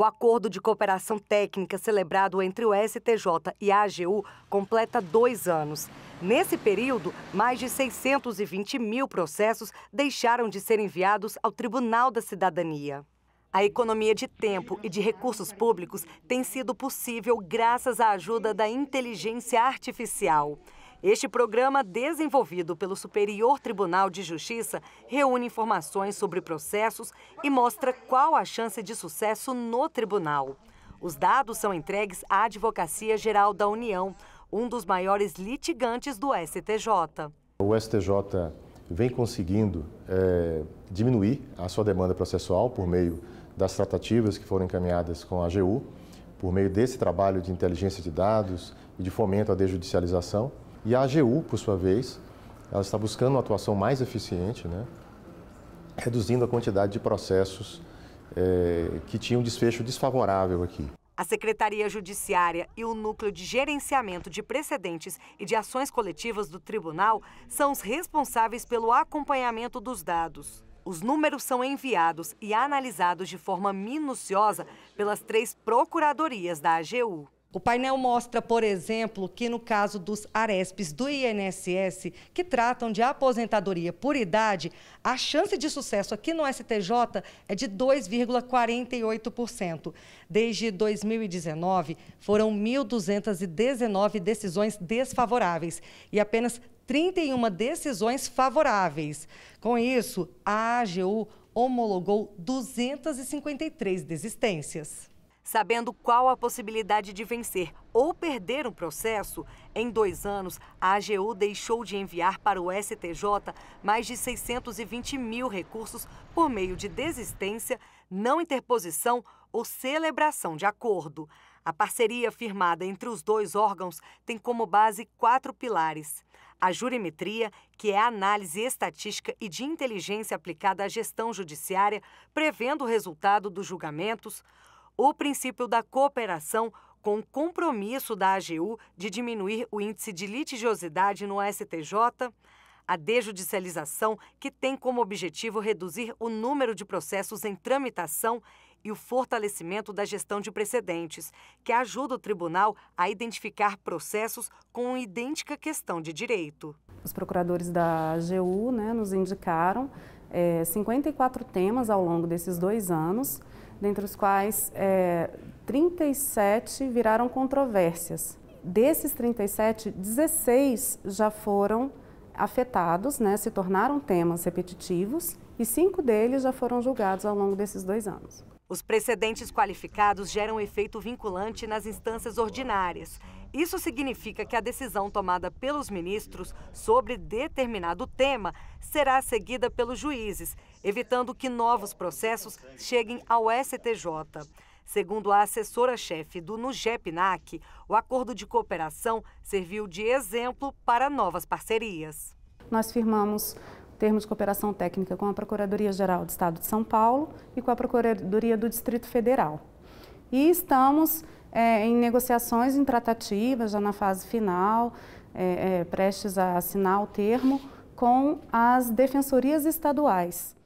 O acordo de cooperação técnica celebrado entre o STJ e a AGU completa dois anos. Nesse período, mais de 620 mil processos deixaram de ser enviados ao Tribunal da Cidadania. A economia de tempo e de recursos públicos tem sido possível graças à ajuda da inteligência artificial. Este programa, desenvolvido pelo Superior Tribunal de Justiça, reúne informações sobre processos e mostra qual a chance de sucesso no tribunal. Os dados são entregues à Advocacia Geral da União, um dos maiores litigantes do STJ. O STJ vem conseguindo é, diminuir a sua demanda processual por meio das tratativas que foram encaminhadas com a AGU, por meio desse trabalho de inteligência de dados e de fomento à desjudicialização. E a AGU, por sua vez, ela está buscando uma atuação mais eficiente, né? reduzindo a quantidade de processos é, que tinham desfecho desfavorável aqui. A Secretaria Judiciária e o Núcleo de Gerenciamento de Precedentes e de Ações Coletivas do Tribunal são os responsáveis pelo acompanhamento dos dados. Os números são enviados e analisados de forma minuciosa pelas três procuradorias da AGU. O painel mostra, por exemplo, que no caso dos ARESPs do INSS, que tratam de aposentadoria por idade, a chance de sucesso aqui no STJ é de 2,48%. Desde 2019, foram 1.219 decisões desfavoráveis e apenas 31 decisões favoráveis. Com isso, a AGU homologou 253 desistências. Sabendo qual a possibilidade de vencer ou perder um processo, em dois anos, a AGU deixou de enviar para o STJ mais de 620 mil recursos por meio de desistência, não interposição ou celebração de acordo. A parceria firmada entre os dois órgãos tem como base quatro pilares: a jurimetria, que é a análise estatística e de inteligência aplicada à gestão judiciária, prevendo o resultado dos julgamentos, o princípio da cooperação com compromisso da AGU de diminuir o índice de litigiosidade no STJ, a dejudicialização que tem como objetivo reduzir o número de processos em tramitação e o fortalecimento da gestão de precedentes, que ajuda o tribunal a identificar processos com idêntica questão de direito. Os procuradores da AGU né, nos indicaram é, eh, 54 temas ao longo desses dois anos dentre os quais é, 37 viraram controvérsias. Desses 37, 16 já foram afetados, né, se tornaram temas repetitivos e cinco deles já foram julgados ao longo desses dois anos. Os precedentes qualificados geram efeito vinculante nas instâncias ordinárias isso significa que a decisão tomada pelos ministros sobre determinado tema será seguida pelos juízes, evitando que novos processos cheguem ao STJ. Segundo a assessora-chefe do NUGEP-NAC, o acordo de cooperação serviu de exemplo para novas parcerias. Nós firmamos termos de cooperação técnica com a Procuradoria-Geral do Estado de São Paulo e com a Procuradoria do Distrito Federal. E estamos é, em negociações, em tratativas, já na fase final, é, é, prestes a assinar o termo, com as defensorias estaduais.